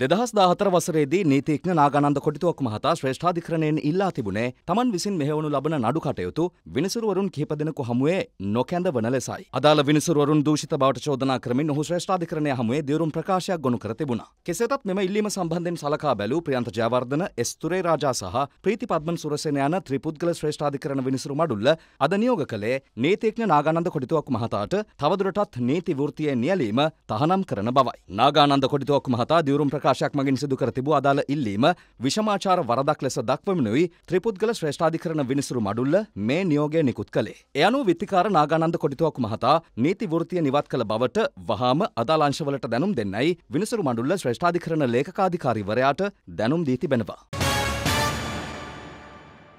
දෙදහස් දාහතර වසරේදී නීතිඥ නාගනන්ද කොටිතුවක්කු මහතා ශ්‍රේෂ්ඨාධිකරණයෙන් ඉල්ලා තිබුණේ තමන් විසින් මෙහෙවනු ලබන නඩු කටයුතු විනිසුරුවරුන් කිහිප දෙනෙකු හමුවේ නොකැඳවන ලෙසයි. අදාළ විනිසුරුවරුන් දූෂිත බවට චෝදනා කරමින් ඔහු ශ්‍රේෂ්ඨාධිකරණය හමුවේ දියුරුම් ප්‍රකාශයක් ගොනු කර තිබුණා. කෙසේතත් මෙම ඉල්ලීම සම්බන්ධයෙන් සලකා බැලූ ප්‍රියන්ත ජයවර්ධන, එස් තුරේ රාජා සහ ප්‍රීති පද්මන් සුරසේන යන ත්‍රිපුද්ගල ශ්‍රේෂ්ඨාධිකරණ විනිසුරු මඩුල්ල අද නියෝග කළේ නීතිඥ නාගානන්ද කොටිතුවක්කු මහතාට තවදුරටත් නීති වෘත්තියේ නියැලීම තහනම් කරන බවයි. නාගානන්ද කොටිතුවක්කු මහතා දියුරුම් ප්‍රකාශයක් මගින් සිදුකර තිබූ අදාළ ඉල්ලීම විෂමාචාර වරදක් ලෙස දක්වමිනුයි ත්‍රිපුද්ගල ශ්‍රේෂ්ඨාධිකරණ විනිසුරු මඩුල්ල මේ නියෝගය නිකුත් කළේ. එය අනුව විත්තිකාර නාගානන්ද කොටිතුවක්කු මහතා නීති වෘත්තිය නිවත් කළ බවට වහාම අදාළ අංශවලට දැනුම් දෙන්නයි විනිසුරු මඩුල්ල ශ්‍රේෂ්ඨාධිකරණ ලේඛකාධිකාරීවරයාට දැනුම් දී තිබෙනවා.